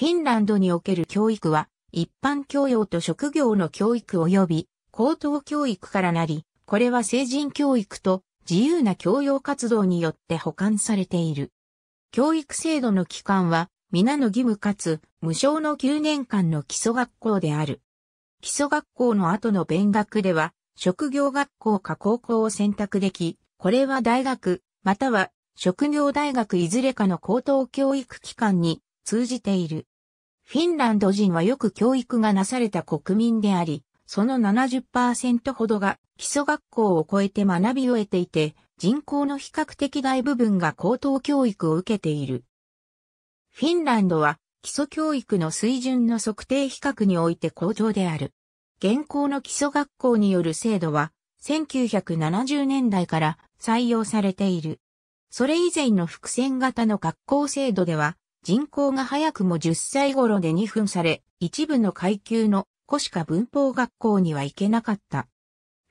フィンランドにおける教育は、一般教養と職業の教育及び高等教育からなり、これは成人教育と自由な教養活動によって保管されている。教育制度の期間は、皆の義務かつ、無償の9年間の基礎学校である。基礎学校の後の勉学では、職業学校か高校を選択でき、これは大学、または職業大学いずれかの高等教育機関に通じている。フィンランド人はよく教育がなされた国民であり、その70%ほどが基礎学校を超えて学びを得ていて、人口の比較的大部分が高等教育を受けている。フィンランドは基礎教育の水準の測定比較において好調である。現行の基礎学校による制度は1970年代から採用されている。それ以前の伏線型の学校制度では人口が早くも10歳頃で2分され、一部の階級の子しか文法学校には行けなかった。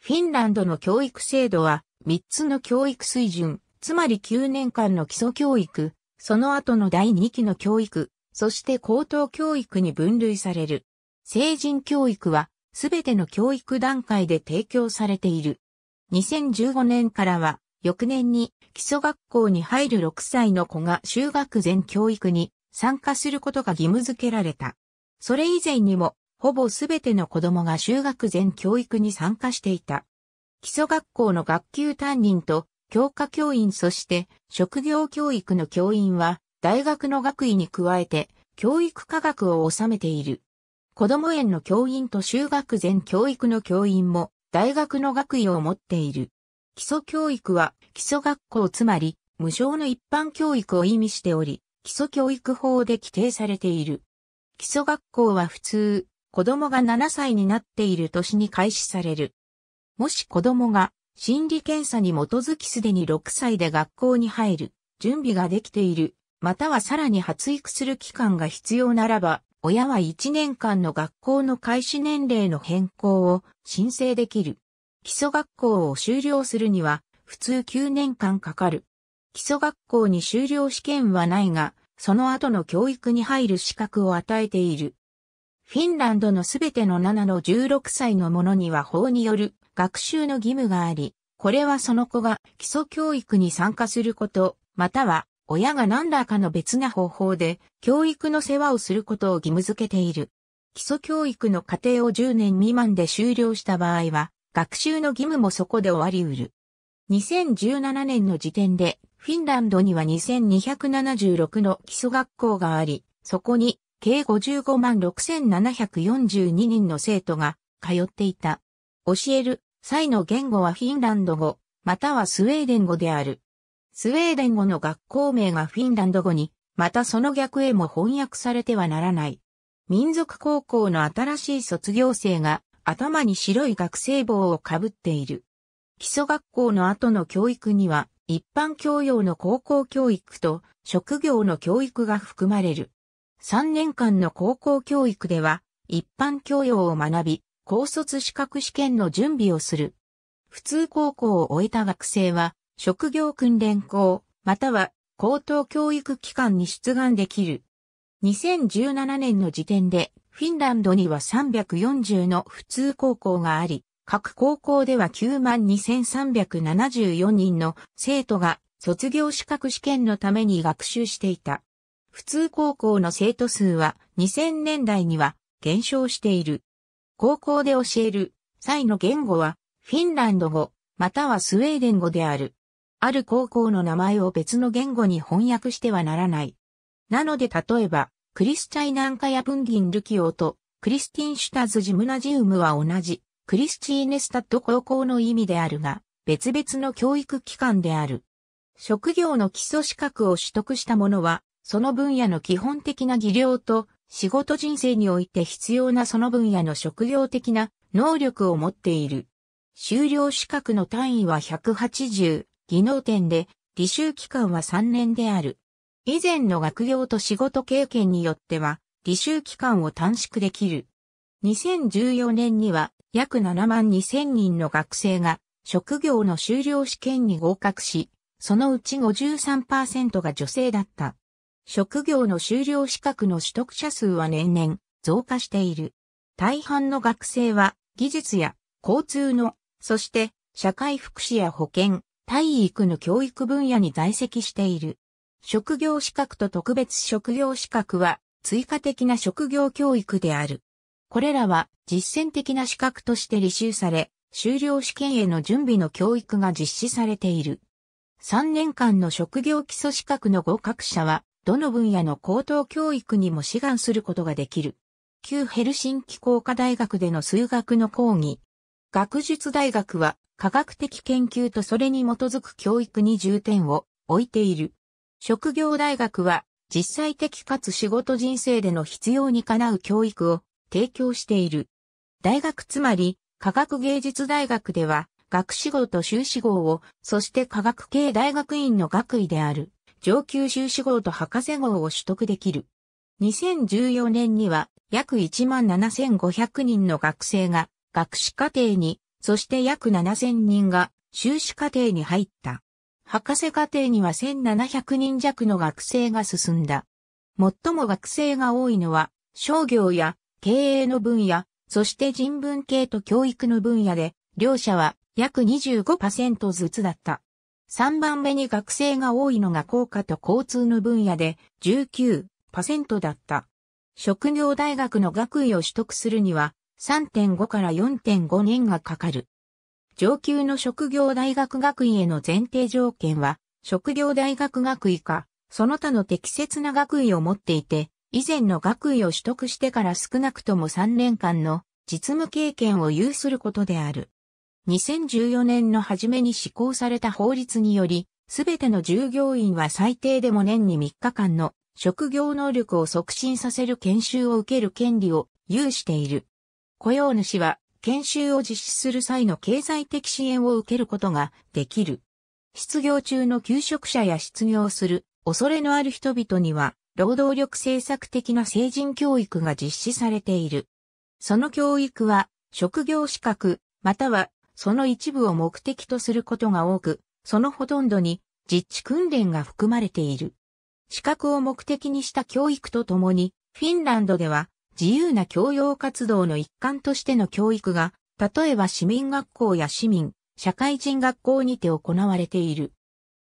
フィンランドの教育制度は、3つの教育水準、つまり9年間の基礎教育、その後の第2期の教育、そして高等教育に分類される。成人教育は、すべての教育段階で提供されている。2015年からは、翌年に基礎学校に入る6歳の子が修学前教育に参加することが義務付けられた。それ以前にも、ほぼすべての子供が修学前教育に参加していた。基礎学校の学級担任と教科教員そして職業教育の教員は大学の学位に加えて教育科学を収めている。子供園の教員と修学前教育の教員も大学の学位を持っている。基礎教育は基礎学校つまり無償の一般教育を意味しており、基礎教育法で規定されている。基礎学校は普通、子供が7歳になっている年に開始される。もし子供が心理検査に基づきすでに6歳で学校に入る、準備ができている、またはさらに発育する期間が必要ならば、親は1年間の学校の開始年齢の変更を申請できる。基礎学校を修了するには、普通9年間かかる。基礎学校に修了試験はないが、その後の教育に入る資格を与えている。フィンランドのすべての7の16歳の者には法による学習の義務があり、これはその子が基礎教育に参加すること、または親が何らかの別な方法で教育の世話をすることを義務付けている。基礎教育の過程を10年未満で終了した場合は、学習の義務もそこで終わりうる。2017年の時点で、フィンランドには2276の基礎学校があり、そこに計55万6742人の生徒が通っていた。教える際の言語はフィンランド語、またはスウェーデン語である。スウェーデン語の学校名がフィンランド語に、またその逆へも翻訳されてはならない。民族高校の新しい卒業生が頭に白い学生帽をかぶっている。基礎学校の後の教育には、一般教養の高校教育と職業の教育が含まれる。3年間の高校教育では、一般教養を学び、高卒資格試験の準備をする。普通高校を終えた学生は、職業訓練校、または高等教育機関に出願できる。2017年の時点でフィンランドには340の普通高校があり、各高校では92,374人の生徒が卒業資格試験のために学習していた。普通高校の生徒数は2000年代には減少している。高校で教える際の言語はフィンランド語またはスウェーデン語である。ある高校の名前を別の言語に翻訳してはならない。なので例えばクリスチャイナンカヤプンギン・ルキオと、クリスティン・シュタズ・ジムナジウムは同じ、クリスチーネスタッド高校の意味であるが、別々の教育機関である。職業の基礎資格を取得した者は、その分野の基本的な技量と、仕事人生において必要なその分野の職業的な能力を持っている。修了資格の単位は180、技能点で、履修期間は3年である。以前の学業と仕事経験によっては、履修期間を短縮できる。2014年には約7万2000人の学生が職業の修了試験に合格し、そのうち53%が女性だった。職業の修了資格の取得者数は年々増加している。大半の学生は技術や交通の、そして社会福祉や保健、体育の教育分野に在籍している。職業資格と特別職業資格は追加的な職業教育である。これらは実践的な資格として履修され、修了試験への準備の教育が実施されている。3年間の職業基礎資格の合格者は、どの分野の高等教育にも志願することができる。旧ヘルシンキ工科大学での数学の講義。学術大学は科学的研究とそれに基づく教育に重点を置いている。職業大学は実際的かつ仕事人生での必要にかなう教育を提供している。大学つまり科学芸術大学では学士号と修士号を、そして科学系大学院の学位である上級修士号と博士号を取得できる。2014年には約17,500人の学生が学士課程に、そして約7,000人が修士課程に入った。博士課程には1700人弱の学生が進んだ。最も学生が多いのは、商業や経営の分野、そして人文系と教育の分野で、両者は約25%ずつだった。3番目に学生が多いのが工科と交通の分野で19%だった。職業大学の学位を取得するには3.5から4.5年がかかる。上級の職業大学学位への前提条件は、職業大学学位か、その他の適切な学位を持っていて、以前の学位を取得してから少なくとも3年間の実務経験を有することである。2014年の初めに施行された法律により、すべての従業員は最低でも年に3日間の職業能力を促進させる研修を受ける権利を有している。雇用主は研修を実施する際の経済的支援を受けることができる。失業中の求職者や失業する恐れのある人々には、労働力政策的な成人教育が実施されている。その教育は、職業資格、または、その一部を目的とすることが多く、そのほとんどに実地訓練が含まれている。資格を目的にした教育とともに、フィンランドでは自由な教養活動の一環としての教育が、例えば市民学校や市民、社会人学校にて行われている。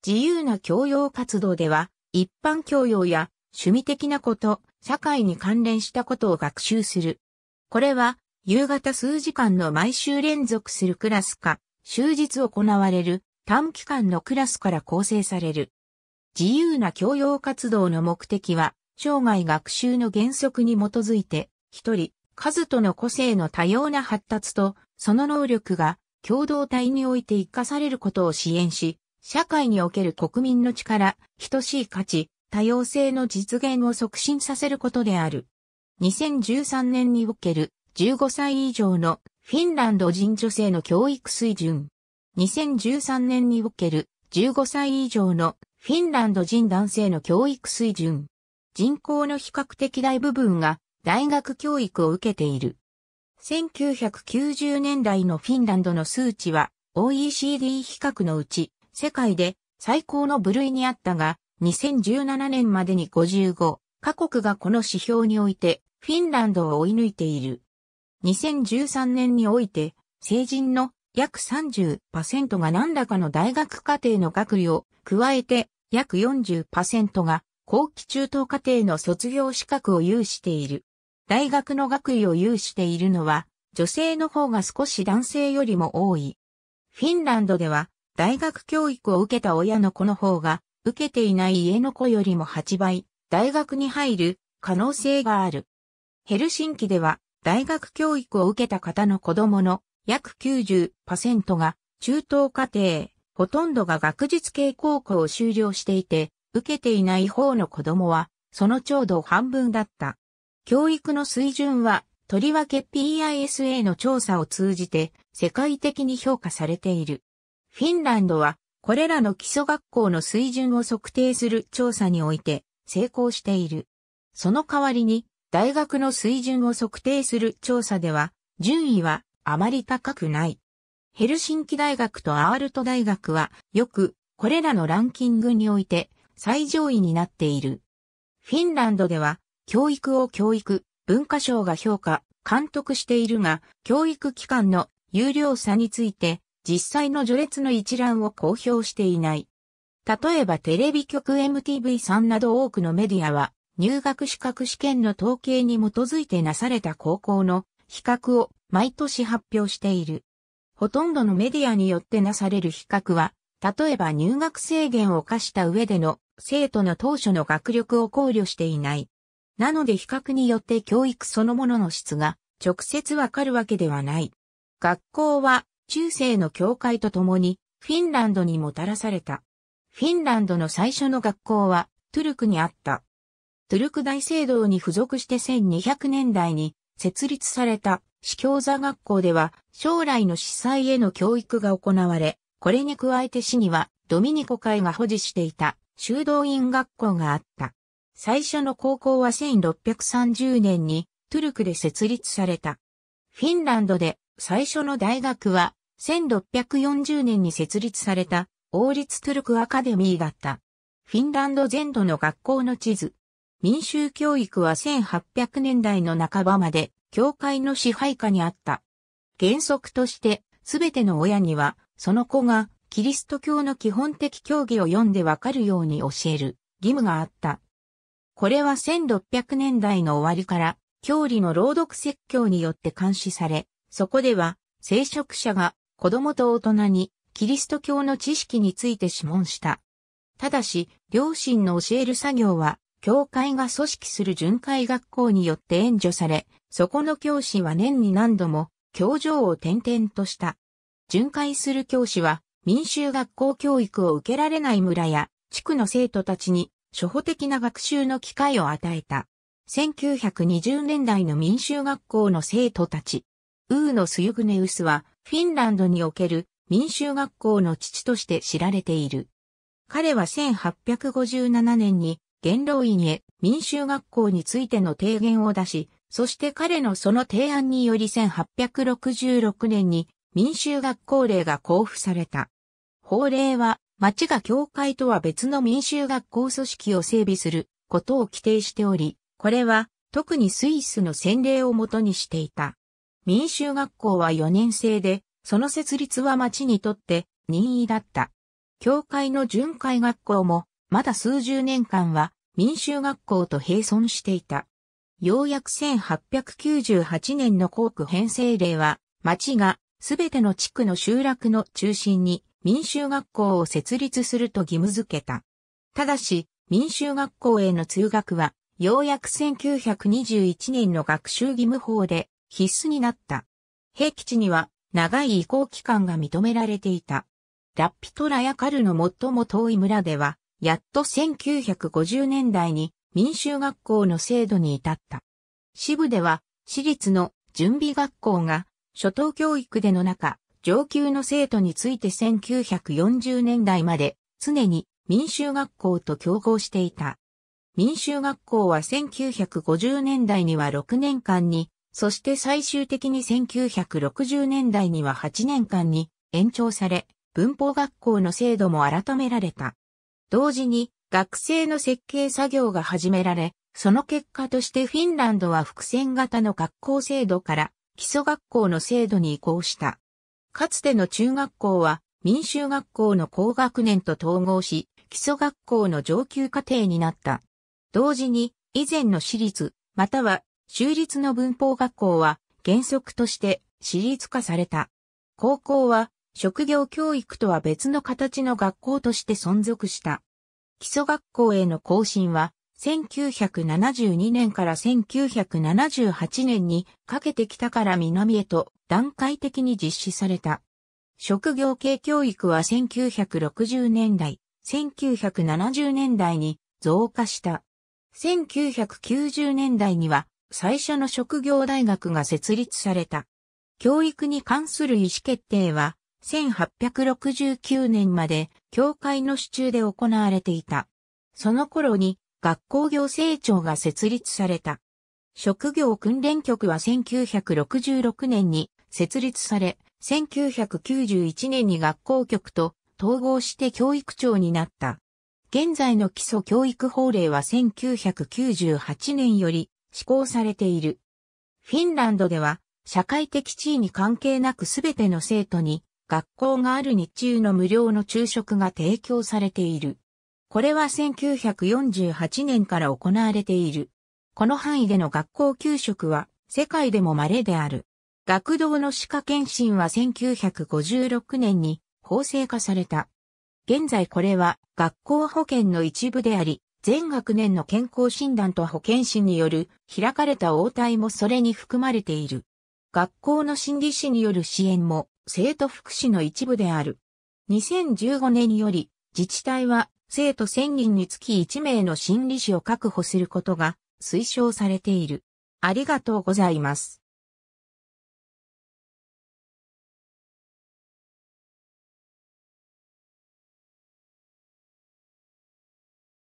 自由な教養活動では、一般教養や趣味的なこと、社会に関連したことを学習する。これは、夕方数時間の毎週連続するクラスか、終日行われる短期間のクラスから構成される。自由な教養活動の目的は、生涯学習の原則に基づいて、一人、数との個性の多様な発達と、その能力が共同体において生かされることを支援し、社会における国民の力、等しい価値、多様性の実現を促進させることである。2013年における15歳以上のフィンランド人女性の教育水準。2013年における15歳以上のフィンランド人男性の教育水準。人口の比較的大部分が大学教育を受けている。1990年代のフィンランドの数値は OECD 比較のうち世界で最高の部類にあったが2017年までに55カ国がこの指標においてフィンランドを追い抜いている。2013年において成人の約30%が何らかの大学課程の学位を加えて約40%が後期中等課程の卒業資格を有している。大学の学位を有しているのは、女性の方が少し男性よりも多い。フィンランドでは、大学教育を受けた親の子の方が、受けていない家の子よりも8倍、大学に入る可能性がある。ヘルシンキでは、大学教育を受けた方の子供の約90%が中等課程、ほとんどが学術系高校を修了していて、受けていない方の子供は、そのちょうど半分だった。教育の水準は、とりわけ PISA の調査を通じて世界的に評価されている。フィンランドは、これらの基礎学校の水準を測定する調査において成功している。その代わりに、大学の水準を測定する調査では、順位はあまり高くない。ヘルシンキ大学とアールト大学は、よく、これらのランキングにおいて、最上位になっている。フィンランドでは、教育を教育、文化省が評価、監督しているが、教育機関の有料さについて、実際の序列の一覧を公表していない。例えばテレビ局 m t v さんなど多くのメディアは、入学資格試験の統計に基づいてなされた高校の比較を毎年発表している。ほとんどのメディアによってなされる比較は、例えば入学制限を課した上での生徒の当初の学力を考慮していない。なので比較によって教育そのものの質が直接わかるわけではない。学校は中世の教会とともにフィンランドにもたらされた。フィンランドの最初の学校はトゥルクにあった。トゥルク大聖堂に付属して1200年代に設立された司教座学校では将来の司祭への教育が行われ、これに加えて市にはドミニコ会が保持していた修道院学校があった。最初の高校は1630年にトゥルクで設立された。フィンランドで最初の大学は1640年に設立された王立トゥルクアカデミーだった。フィンランド全土の学校の地図。民衆教育は1800年代の半ばまで教会の支配下にあった。原則として、すべての親にはその子がキリスト教の基本的教義を読んでわかるように教える義務があった。これは1600年代の終わりから教理の朗読説教によって監視され、そこでは聖職者が子供と大人にキリスト教の知識について諮問した。ただし、両親の教える作業は、教会が組織する巡回学校によって援助され、そこの教師は年に何度も、教場を転々とした。巡回する教師は民衆学校教育を受けられない村や地区の生徒たちに初歩的な学習の機会を与えた。1920年代の民衆学校の生徒たち。ウーノスユグネウスはフィンランドにおける民衆学校の父として知られている。彼は1857年に元老院へ民衆学校についての提言を出し、そして彼のその提案により1866年に民衆学校令が交付された。法令は、町が教会とは別の民衆学校組織を整備することを規定しており、これは特にスイスの先例をもとにしていた。民衆学校は4年生で、その設立は町にとって任意だった。教会の巡回学校も、まだ数十年間は民衆学校と並存していた。ようやく1898年の校区編成令は、町がすべての地区の集落の中心に民衆学校を設立すると義務付けた。ただし、民衆学校への通学は、ようやく1921年の学習義務法で必須になった。平吉には長い移行期間が認められていた。ラッピトラやカルの最も遠い村では、やっと1950年代に民衆学校の制度に至った。支部では、私立の準備学校が初等教育での中、上級の生徒について1940年代まで常に民衆学校と競合していた。民衆学校は1950年代には6年間に、そして最終的に1960年代には8年間に延長され、文法学校の制度も改められた。同時に学生の設計作業が始められ、その結果としてフィンランドは伏線型の学校制度から基礎学校の制度に移行した。かつての中学校は民衆学校の高学年と統合し、基礎学校の上級課程になった。同時に、以前の私立、または州立の文法学校は原則として私立化された。高校は職業教育とは別の形の学校として存続した。基礎学校への更新は1972年から1978年にかけて北から南へと段階的に実施された。職業系教育は1960年代、1970年代に増加した。1990年代には最初の職業大学が設立された。教育に関する意思決定は1869年まで教会の支柱で行われていた。その頃に学校行政庁が設立された。職業訓練局は1966年に設立され、1991年に学校局と統合して教育庁になった。現在の基礎教育法令は1998年より施行されている。フィンランドでは社会的地位に関係なくすべての生徒に学校がある日中の無料の昼食が提供されている。これは1948年から行われている。この範囲での学校給食は世界でも稀である。学童の歯科検診は1956年に法制化された。現在これは学校保険の一部であり、全学年の健康診断と保健師による開かれた応対もそれに含まれている。学校の心理師による支援も生徒福祉の一部である。2015年より自治体は生徒1000人につき1名の心理師を確保することが推奨されている。ありがとうございます。